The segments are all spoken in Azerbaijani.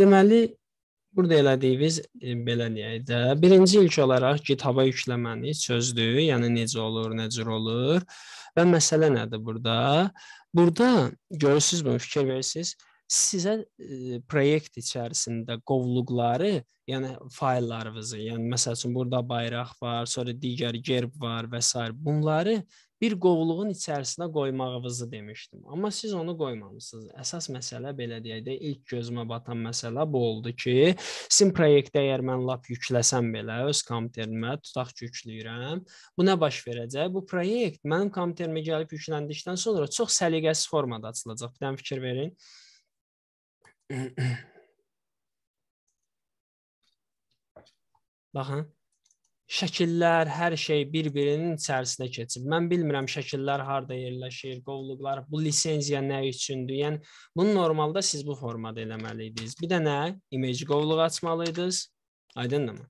Deməli, burada elədiyimiz e, belə deyək də, birinci ilk olaraq kitaba yükləməni sözdür, yəni necə olur, nə cür olur və məsələ nədir burada? Burada görürsüzmü, fikir verirsiniz? Sizə e, proyekt içərisində qovluqları, yəni fayllarınızı, yəni məsəl üçün burada bayraq var, sonra digər gerb var və s. bunları bir qovluğun içərisinə qoymağınızı demişdim. Amma siz onu qoymamısınız. Əsas məsələ belə deyək də ilk gözümə batan məsələ bu oldu ki, sizin proyektə əgər mən lap yükləsəm belə öz kompüterimə, tutaq ki, yükləyirəm, bu nə baş verəcək? Bu proyekt mənim kompüterimə gəlib yükləndikdən sonra çox səliqəsiz formada açılacaq. Bir dənə fikir verin. Baxın şəkillər, hər şey bir-birinin içərisinə keçib. Mən bilmirəm şəkillər harda yerləşir, qovluqlar, bu lisenziya nə üçündür? Yəni bunu normalda siz bu formada eləməli idiniz. Bir də nə? Image qovluğu açmalı idiniz. Aydındırmı?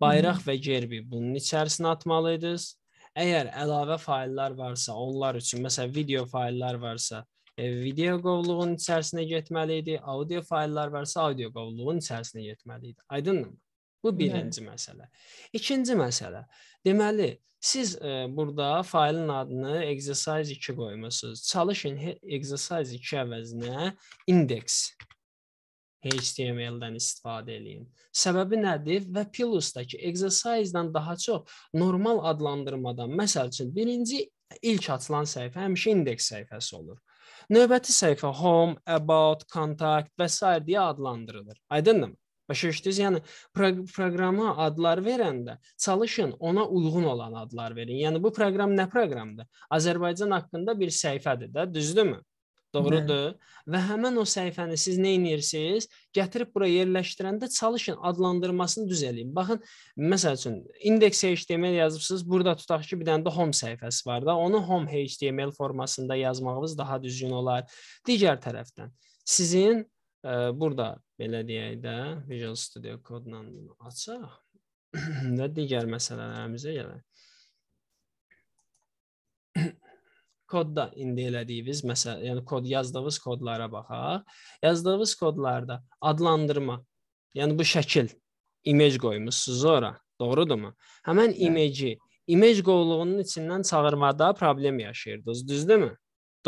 Bayraq və gerbi bunun içərisinə atmalı idiniz. Əgər əlavə fayllar varsa, onlar üçün, məsələn, video fayllar varsa, e, video qovluğunun içərisinə getməli idi. Audio fayllar varsa, audio qovluğunun içərisinə getməli idi. Aydındırmı? Bu birinci məsələ. İkinci məsələ. Deməli, siz e, burada faylın adını exercise 2 qoymusunuz. Çalışın exercise 2 əvəzinə index HTML-dən istifadə eləyin. Səbəbi nədir? Və Pilusdakı exercise-dan daha çox normal adlandırmadan, məsəl üçün birinci ilk açılan səhifə həmişə indeks səhifəsi olur. Növbəti səhifə home, about, contact və s. deyə adlandırılır. Aydındır mı? Başa düşdünüz? Yəni pro proqrama adlar verəndə çalışın ona uyğun olan adlar verin. Yəni bu proqram nə proqramdır? Azərbaycan haqqında bir səhifədir də, düzdürmü? Doğrudur. Hı. Və həmin o səhifəni siz nə edirsiniz? Gətirib bura yerləşdirəndə çalışın adlandırmasını düz eləyin. Baxın, məsəl üçün index.html yazıbsınız, burada tutaq ki, bir dənə də home səhifəsi var da, onu home.html formasında yazmağınız daha düzgün olar. Digər tərəfdən sizin ə, e, burada belə deyək də Visual Studio kodla bunu açaq və digər məsələlərimizə gələk. Kodda indi elədiyiniz, məsəl, yəni kod yazdığınız kodlara baxaq. Yazdığınız kodlarda adlandırma, yəni bu şəkil, image qoymusunuz ora, doğrudurmu? Həmin hə. imeci, image qovluğunun içindən çağırmada problem yaşayırdınız, düzdürmü?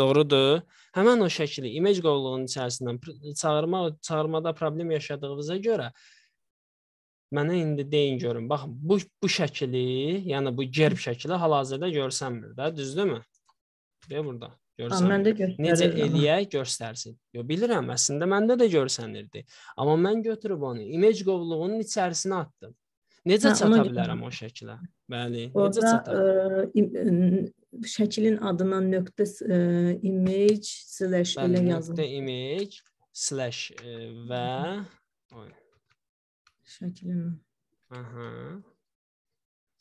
Doğrudur. Həmin o şəkli imec qovluğunun içərisindən çağırma çağırmada problem yaşadığınıza görə mənə indi deyin görüm. Baxın, bu bu şəkli, yəni bu gerb şəkli hal-hazırda görsənmir də, düzdürmü? Deyə burada. Görsən. Məndə göstərir. Necə eləyək göstərsin. Yo bilirəm, əslində məndə də görsənirdi. Amma mən götürüb onu imec qovluğunun içərisinə atdım. Necə hə, çata bilərəm o şəklə? Bəli, Orada, necə çata? E, şəklin adına nöqtə e, image slash Bəli, ilə yazın. Nöqtə image slash e, və oy. Şəklin. Aha.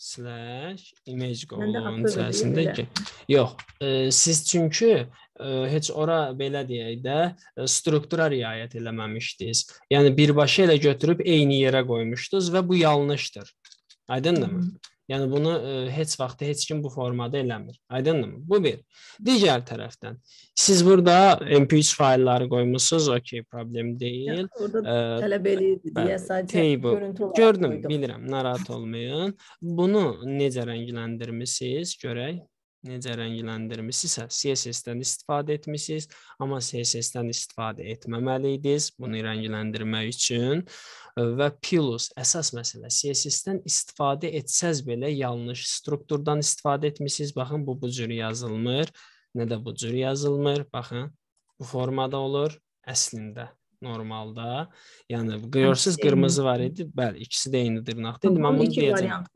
slash image qovluğunun içərisində ki. Yox, e, siz çünki e, heç ora belə deyək də e, struktura riayət eləməmişdiniz. Yəni birbaşa elə götürüb eyni yerə qoymuşdunuz və bu yanlışdır. Aydındırmı? Yəni bunu ə, e, heç vaxt heç kim bu formada eləmir. Aydındırmı? Bu bir. Digər tərəfdən siz burada MP3 faylları qoymusunuz, okey, problem deyil. Yəni, orada ə, e, tələb eləyirdi deyə sadəcə table. görüntü olaraq gördüm, qoydum. bilirəm, narahat olmayın. Bunu necə rəngləndirmisiniz? Görək necə rəngləndirmisinizsə, hə, CSS-dən istifadə etmisiniz, amma CSS-dən istifadə etməməli idiniz bunu rəngləndirmək üçün və plus əsas məsələ CSS-dən istifadə etsəz belə yanlış strukturdan istifadə etmisiniz. Baxın bu bu cür yazılmır, nə də bu cür yazılmır. Baxın bu formada olur əslində normalda. Yəni görürsüz qırmızı var idi. Bəli, ikisi də eyni dırnaqda. İndi mən bunu deyəcəm.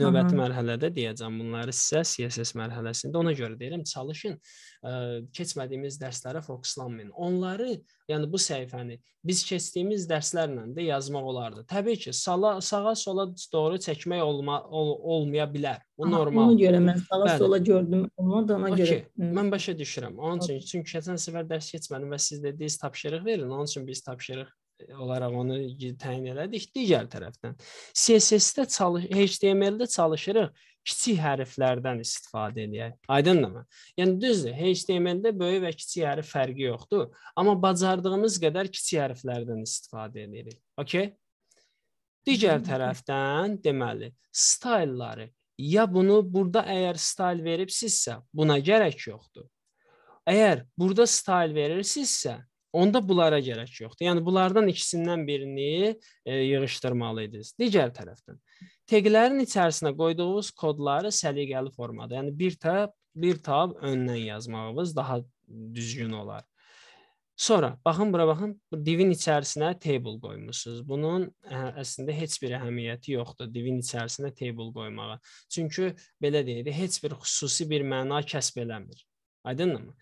Növbəti mərhələdə deyəcəm bunları sizə CSS mərhələsində. Ona görə deyirəm çalışın, ə, keçmədiyimiz dərslərə fokuslanmayın. Onları yəni bu səhifəni biz keçdiyimiz dərslərlə də yazmaq olardı. Təbii ki, sala, sağa sola doğru çəkmək olma, ol, olmaya bilər. Bu Aha, normal. Ona görə mən sağa Bəli. sola gördüm, ona da ona okay. görə. Hı. Mən başa düşürəm. Onun üçün okay. çünki keçən səfər dərs keçmədim və siz dediniz tapşırıq verin. Onun üçün biz tapşırıq e, olaraq onu təyin elədik digər tərəfdən. CSS-də çalış HTML-də çalışırıq kiçik hərflərdən istifadə eləyək. Aydındırmı? Yəni düzdür, HTML-də böyük və kiçik hərf fərqi yoxdur, amma bacardığımız qədər kiçik hərflərdən istifadə edirik. Okay? Digər tərəfdən deməli, style'ları ya bunu burada əgər style veribsizsə, buna gərək yoxdur. Əgər burada style verirsinizsə, onda bunlara gərək yoxdur. Yəni bunlardan ikisindən birini e, yığışdırmalıydınız. Digər tərəfdən Teqlərin içərisinə qoyduğunuz kodları səliqəli formada, yəni bir tab, bir tab öndən yazmağınız daha düzgün olar. Sonra baxın bura baxın, divin içərisinə table qoymusunuz. Bunun ə, hə, əslində heç bir əhəmiyyəti yoxdur divin içərisinə table qoymağa. Çünki belə deyək, heç bir xüsusi bir məna kəsb eləmir. Aydındırmı?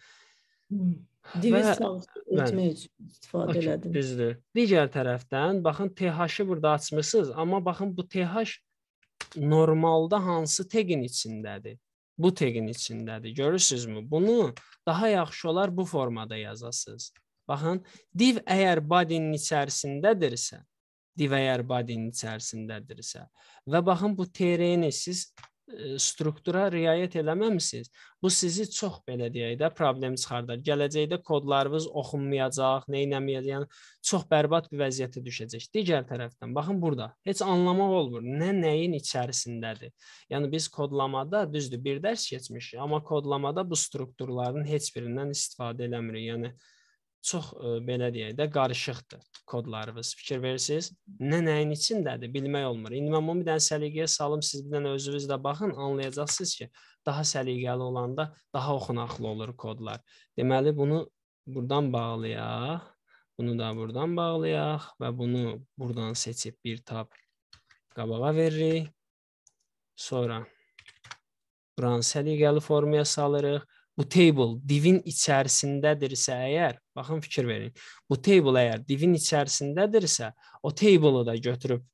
Hmm. Divi etmək hə, üçün istifadə okay, elədim. Düzdür. Digər tərəfdən baxın TH-ı burada açmısınız, amma baxın bu TH normalda hansı tegin içindədir? Bu tegin içindədir. Görürsüzmü? Bunu daha yaxşı olar bu formada yazasınız. Baxın, div əgər body'nin içərisindədirsə, div əgər body'nin içərisindədirsə və baxın bu TR-ni siz E, struktura riayət eləməmisiniz, bu sizi çox belə deyək də problem çıxardar. Gələcəkdə kodlarınız oxunmayacaq, nə edəməyəcək, yəni çox bərbad bir vəziyyətə düşəcək. Digər tərəfdən baxın burada heç anlamaq olmur. Nə nəyin içərisindədir. Yəni biz kodlamada düzdür, bir dərs keçmişik, amma kodlamada bu strukturların heç birindən istifadə eləmirik. Yəni çox e, belə deyək də qarışıqdır kodlarınız. Fikir verirsiniz? Nə nəyin içindədir, bilmək olmur. İndi mən bunu bir dənə səliqəyə salım, siz bir dənə özünüz də baxın, anlayacaqsınız ki, daha səliqəli olanda daha oxunaqlı olur kodlar. Deməli bunu burdan bağlayaq, bunu da burdan bağlayaq və bunu burdan seçib bir tab qabağa veririk. Sonra buranı səliqəli formaya salırıq bu table divin içərisindədirsə əgər, baxın fikir verin. Bu table əgər divin içərisindədirsə, o table-ı da götürüb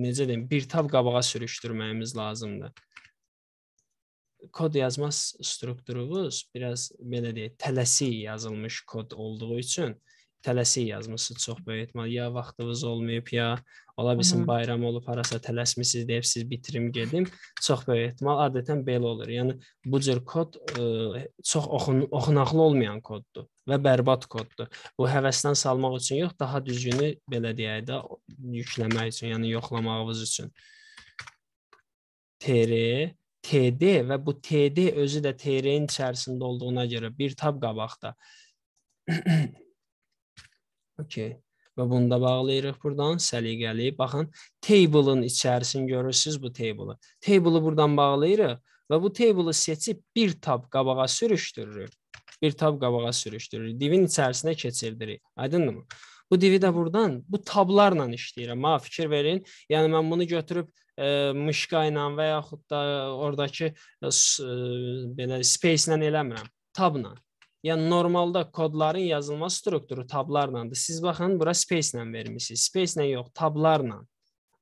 necə deyim, bir tab qabağa sürüşdürməyimiz lazımdır. Kod yazma strukturumuz biraz belə deyək, tələsik yazılmış kod olduğu üçün tələsik yazmısınız çox böyük ehtimal. Ya vaxtınız olmayıb, ya ola bilsin bayram olub, harasa tələsmisiniz deyib siz bitirim gedim. Çox böyük ehtimal adətən belə olur. Yəni bu cür kod ə, e, çox oxun oxunaqlı olmayan koddur və bərbad koddur. Bu həvəsdən salmaq üçün yox, daha düzgünü belə deyək də yükləmək üçün, yəni yoxlamağınız üçün. TR TD və bu TD özü də TR-in içərisində olduğuna görə bir tab qabaqda Okey. Və bunu da bağlayırıq burdan səliqəli. Baxın, table-ın içərisini görürsüz bu table-ı. Table-ı burdan bağlayırıq və bu table-ı seçib bir tab qabağa sürüşdürürük. Bir tab qabağa sürüşdürürük. Divin içərisinə keçirdirik. Aydındırmı? Bu divi də burdan bu tablarla işləyirəm. Ha, fikir verin. Yəni mən bunu götürüb ə, e, mışqa ilə və yaxud da oradakı ə, e, e, belə space ilə eləmirəm. Tabla. Yəni normalda kodların yazılma strukturu tablarlandır. Siz baxın, bura space ilə vermisiniz. Space ilə yox, tablarla.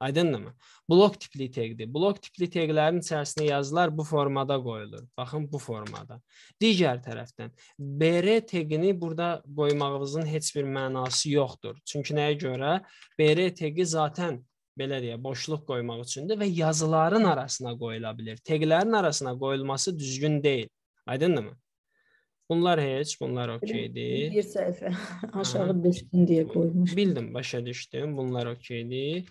Aydındırmı? Blok tipli teqdir. Blok tipli teqlərin içərisinə yazılar bu formada qoyulur. Baxın bu formada. Digər tərəfdən BR teqini burada qoymağınızın heç bir mənası yoxdur. Çünki nəyə görə? BR teqi zaten belə deyə boşluq qoymaq üçündür və yazıların arasına qoyula bilər. Teqlərin arasına qoyulması düzgün deyil. Aydındırmı? Bunlar heç, bunlar okeydir. Bir səhifə aşağı düşsün deyə qoymuş. Bildim, başa düşdüm. Bunlar okeydir.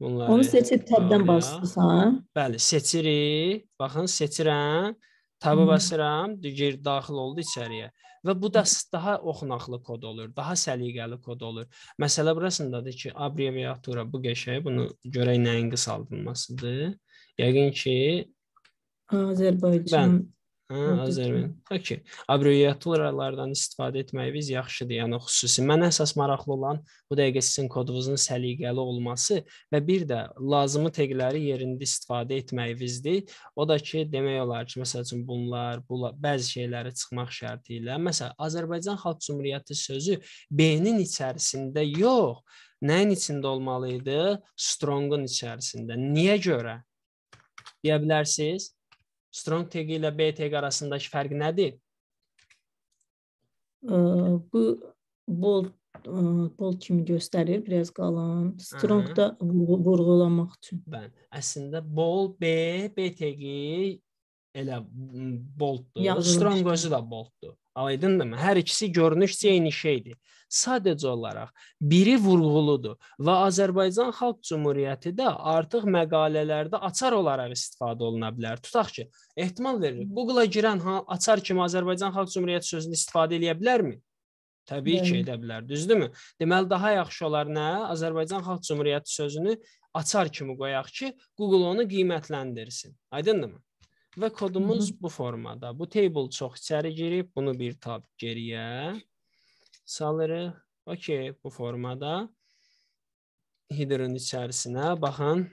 Bunları Onu seçib tabdan basırsan? Bəli, seçirik. Baxın, seçirəm. Tabı basıram, digər daxil oldu içəriyə. Və bu da daha oxunaqlı kod olur, daha səliqəli kod olur. Məsələ burasındadır ki, abbreviatura bu qəşəy, bunu görək nəyin qısaldılmasıdır. Yəqin ki, Azərbaycan. Bən, Hə, Azərbaycan. Okay. Abbreviaturalardan istifadə etməyimiz yaxşıdır. Yəni xüsusi mənə əsas maraqlı olan bu dəqiqə sizin kodunuzun səliqəli olması və bir də lazımi teqləri yerində istifadə etməyinizdir. O da ki, demək olar ki, məsəl üçün bunlar, bu bəzi şeyləri çıxmaq şərti ilə, məsələn, Azərbaycan Xalq Cümhuriyyəti sözü B-nin içərisində yox, nəyin içində olmalı idi? Strong-un içərisində. Niyə görə? Deyə bilərsiniz? Strong teqi ilə B teqi arasındakı fərq nədir? Bu bol e, bol kimi göstərir biraz qalan. Strong da vurğulamaq üçün. Bəli. Əslində bol B B teqi elə boltdur. Strong özü də boltdur. Aydındırmı? Hər ikisi görünüş eyni şeydir. Sadəcə olaraq biri vurğuludur və Azərbaycan Xalq Cümhuriyyəti də artıq məqalələrdə açar olaraq istifadə oluna bilər. Tutaq ki, ehtimal veririk. Google-a girən açar kimi Azərbaycan Xalq Cümhuriyyəti sözünü istifadə edə bilərmi? Təbii ki, edə bilər, düzdürmü? Deməli daha yaxşı olar nə? Azərbaycan Xalq Cümhuriyyəti sözünü açar kimi qoyaq ki, Google onu qiymətləndirsin. Aydındırmı? və kodumuz Hı -hı. bu formada. Bu table çox içəri girib, bunu bir tab geriyə salırıq. OK, bu formada header-ın içərisinə baxın.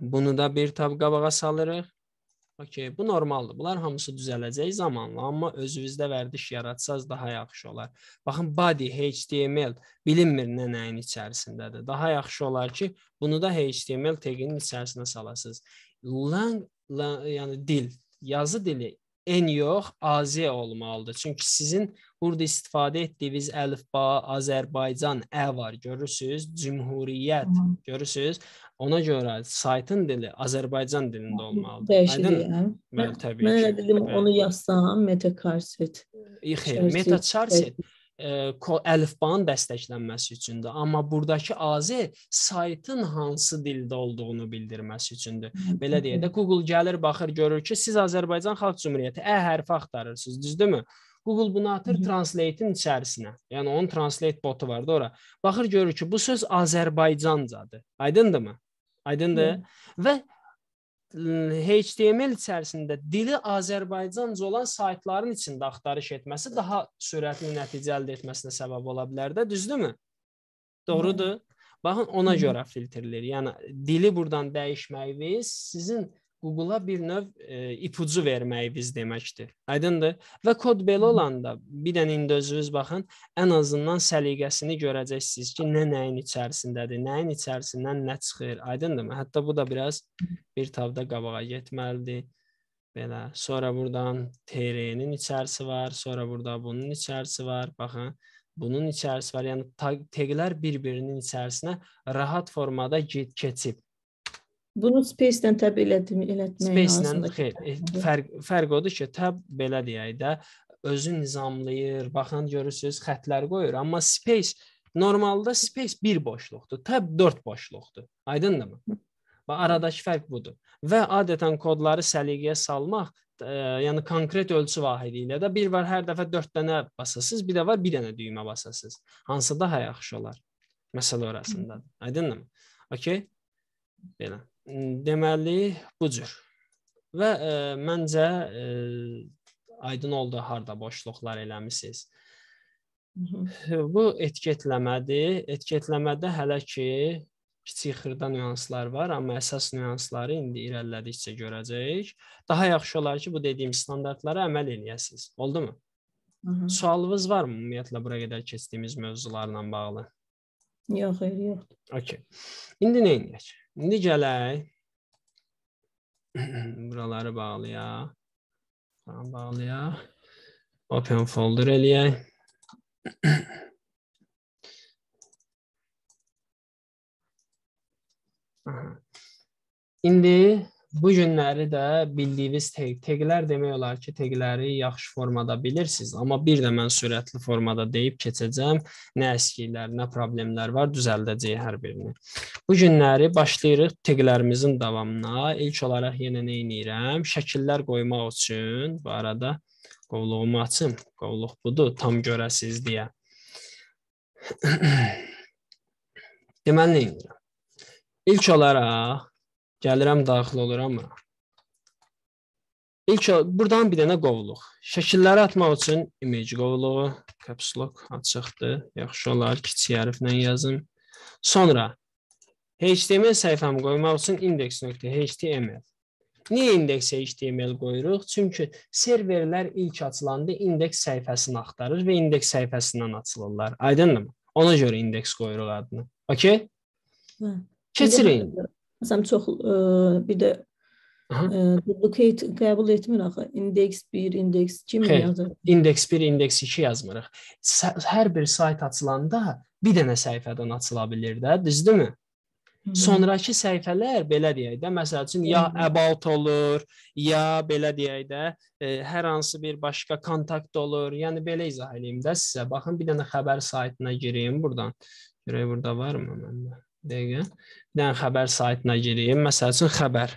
Bunu da bir tab qabağa salırıq. OK, bu normaldır. Bunlar hamısı düzələcək zamanla, amma özünüzdə vərdiş yaratsaz daha yaxşı olar. Baxın, body HTML bilinmir nə nəyin içərisindədir. Daha yaxşı olar ki, bunu da HTML taginin içərisinə salasınız. Lang yəni dil, yazı dili en yox, AZ olmalıdır. Çünki sizin burada istifadə etdiyiniz əlifba, Azərbaycan, ə var, görürsüz? Cümhuriyyət, görürsüz? Ona görə saytın dili Azərbaycan dilində olmalıdır. Dəyişir. Bəli, təbii mən ki. Mən dedim onu yazsam, meta karset. Yox, meta charset əlifbanın dəstəklənməsi üçündür, amma burdakı AZ saytın hansı dildə olduğunu bildirməsi üçündür. Belə deyə də Google gəlir, baxır, görür ki, siz Azərbaycan Xalq Cümhuriyyəti ə hərfi axtarırsınız, düzdürmü? Google bunu atır translate-in içərisinə. Yəni onun translate botu var da ora. Baxır görür ki, bu söz Azərbaycancadır. Aydındırmı? Aydındır? Hı. Və HTML içərisində dili Azərbaycanca olan saytların içində axtarış etməsi daha sürətli nəticə əldə etməsinə səbəb ola bilər də, düzdürmü? Doğrudur. Baxın ona görə filtrləyir. Yəni dili burdan dəyişməyiniz sizin Google-a bir növ e, ipucu verməyi biz deməkdir. Aydındır? Və kod belə olanda bir dənə indi özünüz baxın, ən azından səliqəsini görəcəksiniz ki, nə nəyin içərisindədir, nəyin içərisindən nə çıxır. Aydındırmı? Hətta bu da biraz bir tavda qabağa getməlidir. Belə. Sonra burdan TR-nin içərisi var, sonra burada bunun içərisi var. Baxın, bunun içərisi var. Yəni taqlər bir-birinin içərisinə rahat formada get keçib. Bunu space-lə təb elədim, elətmək lazımdır. Space-lə fərq fərq odur ki, təb belə deyək də özü nizamlayır, baxan görürsüz, xətlər qoyur, amma space normalda space bir boşluqdur, təb 4 boşluqdur. Aydındırmı? Və aradakı fərq budur. Və adətən kodları səliqəyə salmaq, ə, e, yəni konkret ölçü vahidi ilə də bir var hər dəfə 4 dənə basasız, bir də var bir dənə düymə basasız. Hansı daha yaxşı olar? Məsələ orasındadır. Aydındırmı? Okay? Belə. Hmm, deməli bu cür. Və ə, e, məncə ə, e, aydın oldu harda boşluqlar eləmisiniz. Mhm. Bu etiketləmədir. Etiketləmədə hələ ki kiçik xırda nüanslar var, amma əsas nüansları indi irəlilədikcə görəcəyik. Daha yaxşı olar ki, bu dediyim standartlara əməl eləyəsiniz. Oldumu? Hı mhm. -hı. Sualınız varmı ümumiyyətlə bura qədər keçdiyimiz mövzularla bağlı? Yox, xeyr, yox. Okay. İndi nə edək? İndi gələk. Buraları bağlayaq. Tamam, bağlayaq. Open folder eləyək. İndi bu günləri də bildiyiniz teg teqlər demək olar ki, teqləri yaxşı formada bilirsiniz, amma bir də mən sürətli formada deyib keçəcəm. Nə əskiklər, nə problemlər var, düzəldəcəyik hər birini. Bu günləri başlayırıq teqlərimizin davamına. İlk olaraq yenə nə edirəm? Şəkillər qoymaq üçün bu arada qovluğumu açım. Qovluq budur, tam görəsiz deyə. Deməli, ilk olaraq Gəlirəm, daxil oluram bura. İlk burdan bir dənə qovluq. Şəkilləri atmaq üçün image qovluğu, caps lock açıqdır. Yaxşı olar, kiçik hərflə yazım. Sonra HTML səhifəmi qoymaq üçün index.html. Niyə indeks HTML qoyuruq? Çünki serverlər ilk açılanda indeks səhifəsini axtarır və indeks səhifəsindən açılırlar. Aydındır mı? Ona görə indeks qoyuruq adını. Okay? Hı. Hə. Keçirin. Məsələn, çox ə, e, bir də ə, e, duplicate qəbul etmir axı. Index 1, index 2 mi yazır? Index 1, index 2 yazmırıq. Hər bir sayt açılanda bir dənə səhifədən açıla bilər də, düzdürmü? Sonrakı səhifələr belə deyək də, məsəl üçün ya about olur, ya belə deyək də, e, hər hansı bir başqa kontakt olur. Yəni belə izah eləyim də sizə. Baxın bir dənə xəbər saytına girim burdan. Görək burada varmı məndə? Dəqiqə. Bir dənə xəbər saytına gireyim. Məsəl üçün xəbər.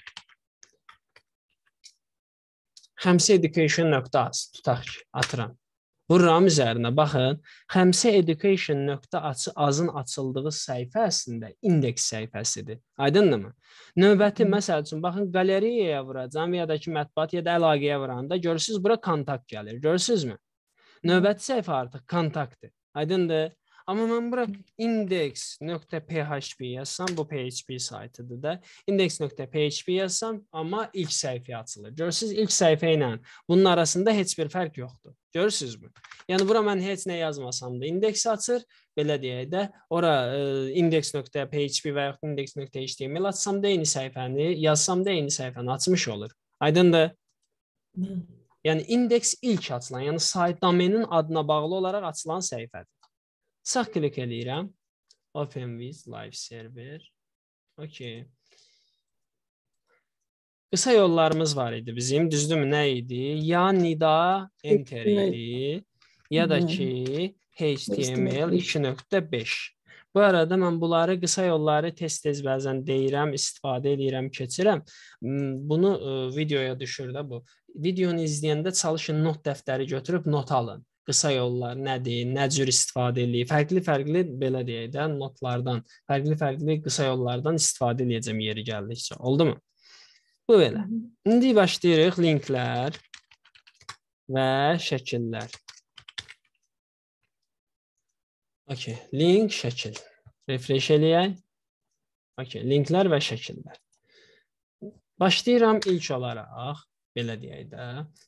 xamseeducation.az tutaq ki, atıram. Vururam üzərinə, baxın. xamseeducation.azın açıldığı səhifə əslində indeks səhifəsidir. Aydındırmı? Növbəti məsəl üçün baxın, qalereyaya vuracam və ya da ki, mətbuat ya da əlaqəyə vuranda görürsüz bura kontakt gəlir. Görürsüzmü? Növbəti səhifə artıq kontaktdır. Aydındır? Amma mən bura index.php yazsam, bu PHP saytıdır da. index.php yazsam, amma ilk səhifə açılır. Görürsüz, ilk səhifə ilə bunun arasında heç bir fərq yoxdur. Görürsüzmü? Yəni bura mən heç nə yazmasam da indeks açır, belə deyək də, ora e, index.php və ya index.html açsam da eyni səhifəni, yazsam da eyni səhifəni açmış olur. Aydındır? Yəni indeks ilk açılan, yəni sayt domenin adına bağlı olaraq açılan səhifədir. Sağ klik edirəm. Open with live server. Okay. Qısa yollarımız var idi bizim. Düzdürmü? Nə idi? Ya nida enter idi, ya da ki HTML 2.5. Bu arada mən bunları qısa yolları tez-tez bəzən deyirəm, istifadə edirəm, keçirəm. Hmm, bunu videoya düşür də bu. Videonu izləyəndə çalışın not dəftəri götürüb not alın qısa yollar nədir, nə cür istifadə eləyib, fərqli-fərqli belə deyək də notlardan, fərqli-fərqli qısa yollardan istifadə eləyəcəm yeri gəldikcə. Oldumu? Bu belə. İndi başlayırıq linklər və şəkillər. Okay, link, şəkil. Refresh eləyək. Okay, linklər və şəkillər. Başlayıram ilk olaraq belə deyək də,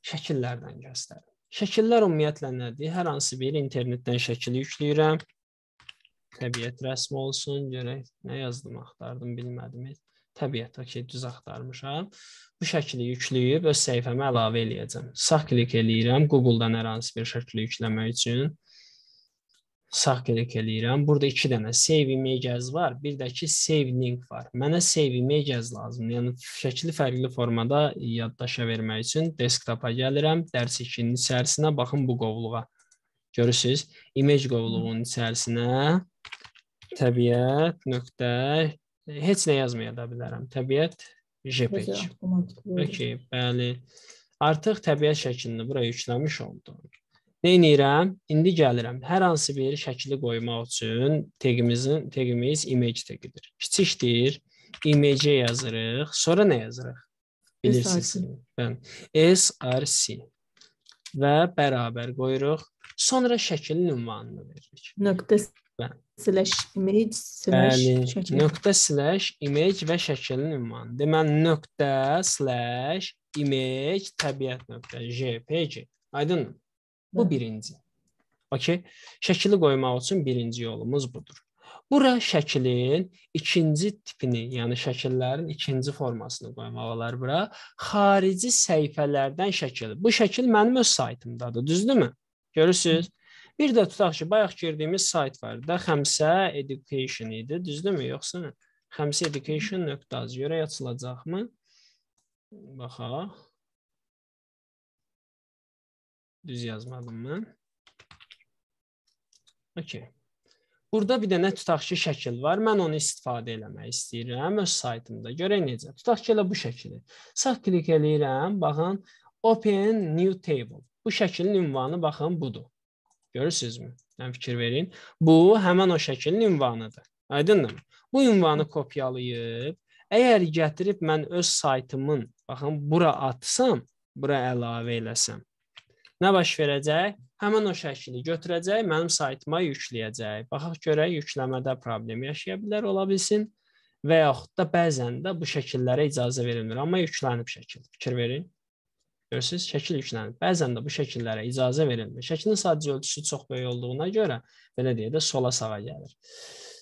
şəkillərdən göstərim. Şəkillər ümumiyyətlə nədir? Hər hansı bir internetdən şəkil yükləyirəm. Təbiət rəsmi olsun, görək nə yazdım, axtardım, bilmədim. Təbiət, okey, düz axtarmışam. Bu şəkli yükləyib öz səhifəmə əlavə eləyəcəm. Sağ klik eləyirəm Google-dan hər hansı bir şəkli yükləmək üçün sağ klik eləyirəm. Burada 2 dənə save images var, bir də ki save link var. Mənə save images lazımdır. Yəni şəkli fərqli formada yaddaşa vermək üçün desktopa gəlirəm, dərs 2-nin içərisinə baxın bu qovluğa. Görürsüz? Image qovluğunun içərisinə təbiət nöqtə heç nə yazmaya da bilərəm. Təbiət JPEG. Okey, bəli. Artıq təbiət şəklini bura yükləmiş oldum. Neynirəm? İndi gəlirəm. Hər hansı bir şəkli qoymaq üçün tagimizin tagimiz image tagidir. Kiçikdir. Image yazırıq. Sonra nə yazırıq? Bilirsiniz. Bəli. SRC və bərabər qoyuruq. Sonra şəklin ünvanını veririk. Nöqtə bəli. slash image slash bəli. şəkil. Nöqtə slash image və şəklin ünvanı. Deməli nöqtə slash image təbiət nöqtə jpg. Aydındır? Bu birinci. Okey? Şəkili qoymaq üçün birinci yolumuz budur. Bura şəklin ikinci tipini, yəni şəkillərin ikinci formasını qoymaq olar bura. Xarici səhifələrdən şəkil. Bu şəkil mənim öz saytımdadır, düzdürmü? Görürsüz? Hı. Bir də tutaq ki, bayaq girdiyimiz sayt var da, Xəmsə Education idi, düzdürmü? Yoxsa xamsaeducation.az görə açılacaqmı? Baxaq. Düz yazmadım mən. Okey. Burada bir də nə tutaq ki, şəkil var. Mən onu istifadə eləmək istəyirəm öz saytımda. Görək necə. Tutaq ki, elə bu şəkili. Sağ klik eləyirəm. Baxın, Open New Table. Bu şəklin ünvanı baxın budur. Görürsünüzmü? Mən fikir verin. Bu həmin o şəklin ünvanıdır. Aydındır? Bu ünvanı kopyalayıb, əgər gətirib mən öz saytımın, baxın, bura atsam, bura əlavə eləsəm, Nə baş verəcək? Həmin o şəkili götürəcək, mənim saytıma yükləyəcək. Baxaq görək yükləmədə problem yaşaya bilər ola bilsin və yaxud da bəzən də bu şəkillərə icazə verilmir, amma yüklənib şəkil. Fikir verin. Görürsüz, şəkil yüklənib. Bəzən də bu şəkillərə icazə verilmir. Şəklin sadəcə ölçüsü çox böyük olduğuna görə belə deyə də sola sağa gəlir.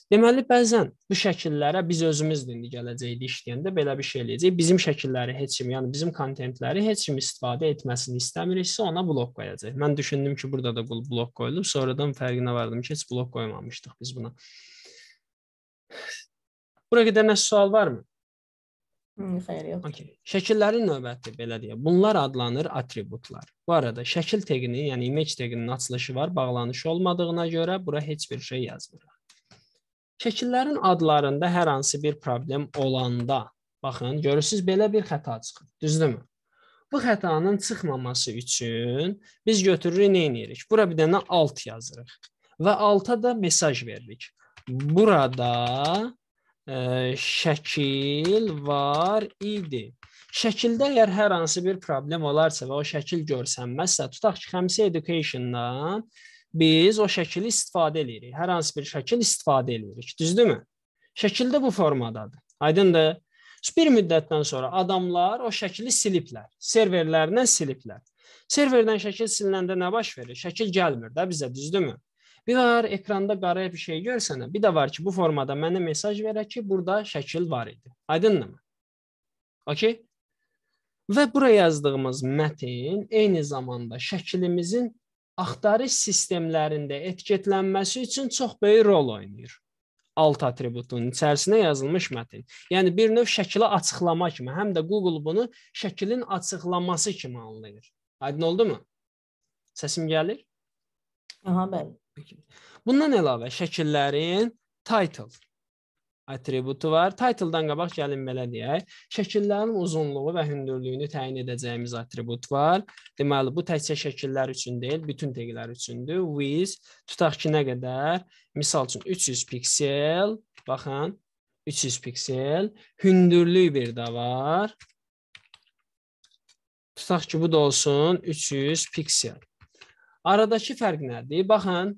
Deməli bəzən bu şəkillərə biz özümüz də indi gələcəkdə işləyəndə belə bir şey eləyəcəyik. Bizim şəkilləri heç kim, yəni bizim kontentləri heç kim istifadə etməsini istəmiriksə, ona blok qoyacağıq. Mən düşündüm ki, burada da blok qoyulub. Sonradan fərqinə vardım ki, heç blok qoymamışdıq biz buna. Bura qədər nə sual varmı? Xeyr, yox. Okay. Şəkillərin növbəti belə deyə. Bunlar adlanır atributlar. Bu arada şəkil teqinin, yəni image teqinin açılışı var, bağlanışı olmadığına görə bura heç bir şey yazmırıq. Şəkillərin adlarında hər hansı bir problem olanda, baxın, görürsüz belə bir xəta çıxır, düzdürmü? Bu xətanın çıxmaması üçün biz götürürük, nə edirik? Bura bir dənə alt yazırıq və alta da mesaj veririk. Burada ə, e, şəkil var idi. Şəkildə əgər hər hansı bir problem olarsa və o şəkil görsənməzsə, tutaq ki, Xəmsə Education-dan biz o şəkili istifadə eləyirik. Hər hansı bir şəkil istifadə eləyirik, düzdürmü? Şəkil də bu formadadır. Aydındır? Bir müddətdən sonra adamlar o şəkili siliblər, serverlərindən siliblər. Serverdən şəkil sililəndə nə baş verir? Şəkil gəlmir də bizə, düzdürmü? Bir var ekranda qara bir şey görsənə, bir də var ki, bu formada mənə mesaj verə ki, burada şəkil var idi. Aydındırmı? Okay? Və bura yazdığımız mətin eyni zamanda şəkilimizin axtarış sistemlərində etiketlənməsi üçün çox böyük rol oynayır alt atributunun içərisinə yazılmış mətn. Yəni bir növ şəklə açıqlama kimi, həm də Google bunu şəklin açıqlaması kimi anlayır. Aydın oldumu? Səsim gəlir? Aha, bəli. Bundan əlavə şəkillərin title atributu var. Title-dan qabaq gəlin belə deyək. Şəkillərin uzunluğu və hündürlüyünü təyin edəcəyimiz atribut var. Deməli, bu təkcə şəkillər üçün deyil, bütün teqlər üçündür. With tutaq ki, nə qədər? Misal üçün 300 piksel. Baxın, 300 piksel. Hündürlük bir də var. Tutaq ki, bu da olsun 300 piksel. Aradakı fərq nədir? Baxın,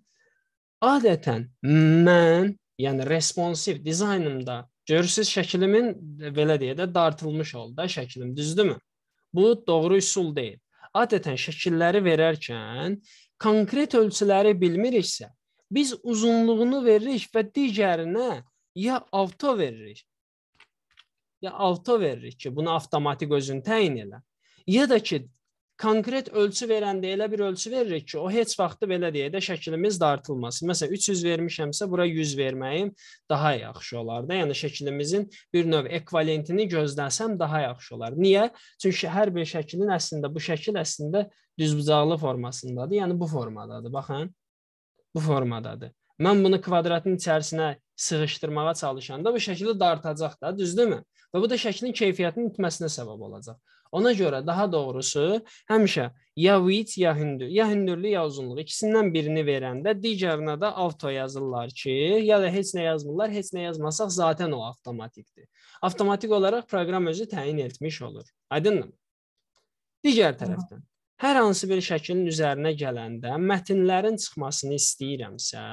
adətən mən Yəni responsiv dizaynımda görürsüz şəklimin belə deyə də dartılmış oldu da şəklim, düzdürmü? Bu doğru üsul deyil. Adətən şəkilləri verərkən konkret ölçüləri bilmiriksə, biz uzunluğunu veririk və digərinə ya auto veririk. Ya auto veririk ki, bunu avtomatik özün təyin elə. Ya da ki, konkret ölçü verəndə elə bir ölçü veririk ki, o heç vaxtı belə deyə də şəklimiz dartılmasın. Məsələn 300 vermişəmsə bura 100 verməyim daha yaxşı olar da. Yəni şəklimizin bir növ ekvivalentini gözləsəm daha yaxşı olar. Niyə? Çünki hər bir şəklin əslində bu şəkil əslində düzbucaqlı formasındadır. Yəni bu formadadır. Baxın. Bu formadadır. Mən bunu kvadratın içərisinə sığışdırmağa çalışanda bu şəkli dartacaq da, düzdürmü? Və bu da şəklin keyfiyyətinin itməsinə səbəb olacaq. Ona görə daha doğrusu həmişə ya wit ya hündür, ya hündürlü ya uzunluq ikisindən birini verəndə digərinə də auto yazırlar ki, ya da heç nə yazmırlar, heç nə yazmasaq zaten o avtomatikdir. Avtomatik olaraq proqram özü təyin etmiş olur. Aydındır? Digər tərəfdən hər hansı bir şəklin üzərinə gələndə mətnlərin çıxmasını istəyirəmsə,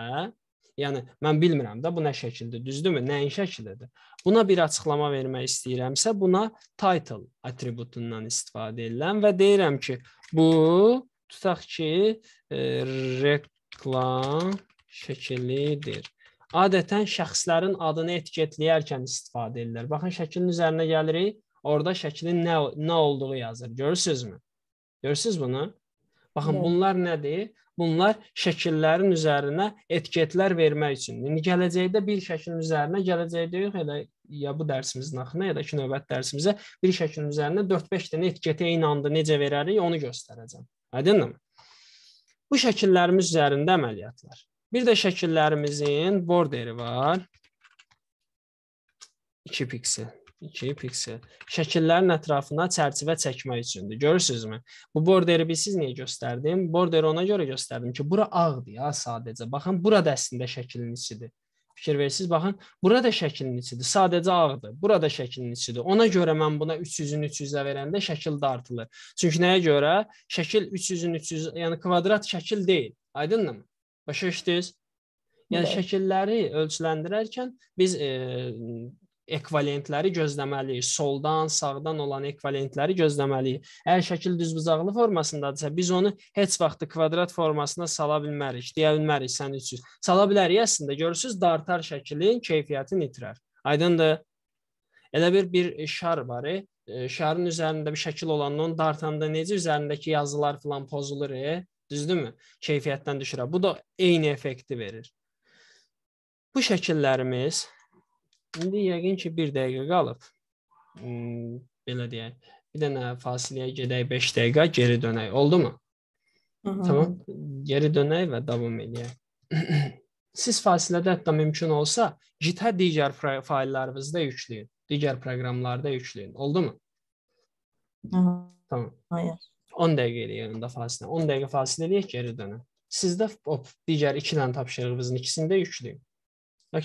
Yəni mən bilmirəm də bu nə şəkildə, düzdürmü? Nəyin şəklidir? Buna bir açıqlama vermək istəyirəmsə, buna title atributundan istifadə edirəm və deyirəm ki, bu tutaq ki, e, reklam şəklidir. Adətən şəxslərin adını etiketləyərkən istifadə edirlər. Baxın şəklin üzərinə gəlirik. Orda şəklin nə nə olduğu yazır. Görürsüzmü? Görürsüz bunu? Baxın, bunlar nədir? bunlar şəkillərin üzərinə etiketlər vermək üçün. İndi gələcəkdə bir şəklin üzərinə gələcəkdə yox elə ya bu dərsimizin axırına ya da ki növbət dərsimizə bir şəklin üzərinə 4-5 dənə etiketi eyni anda necə verərik, onu göstərəcəm. Aydınmı? Bu şəkillərimiz üzərində əməliyyatlar. Bir də şəkillərimizin borderi var. 2 piksel. 2 piksel. Şəkillərin ətrafına çərçivə çəkmək üçündür. Görürsünüzmü? Bu borderi bilsiz niyə göstərdim? Borderi ona görə göstərdim ki, bura ağdır ya sadəcə. Baxın, burada əslində şəklin içidir. Fikir versiniz, baxın, burada şəklin içidir. Sadəcə ağdır. Burada şəklin içidir. Ona görə mən buna 300-ün 300-ə verəndə şəkil də artılır. Çünki nəyə görə? Şəkil 300-ün 300, yəni kvadrat şəkil deyil. Aydındırmı? Başa düşdünüz? Yəni şəkilləri ölçüləndirərkən biz e, ekvivalentləri gözləməliyik. Soldan, sağdan olan ekvivalentləri gözləməliyik. Əgər şəkil düzbucaqlı formasındadırsa, biz onu heç vaxt kvadrat formasına sala bilmərik. Deyə bilmərik sən 300. Sala bilərik əslində. Görürsüz, dartar şəklin keyfiyyətini itirər. Aydındır? Elə bir bir şar var, e. e? şarın üzərində bir şəkil olanda onu dartanda necə üzərindəki yazılar filan pozulur, e? düzdürmü? Keyfiyyətdən düşürər. Bu da eyni effekti verir. Bu şəkillərimiz İndi yəqin ki, 1 dəqiqə qalıb. Hmm, belə deyək. Bir dənə fasiləyə gedək 5 dəqiqə, geri dönək. Oldumu? Hı -hı. Tamam. Geri dönək və davam edək. Siz fasilədə hətta mümkün olsa, JIT-ə digər fayllarınızda yükləyin, digər proqramlarda yükləyin. Oldumu? Hı -hı. Tamam. Hayır. 10 dəqiqə elə yanında fasilə. 10 dəqiqə fasilə eləyək, geri dönək. Sizdə o digər 2 dənə tapşırığınızın ikisini də yükləyin.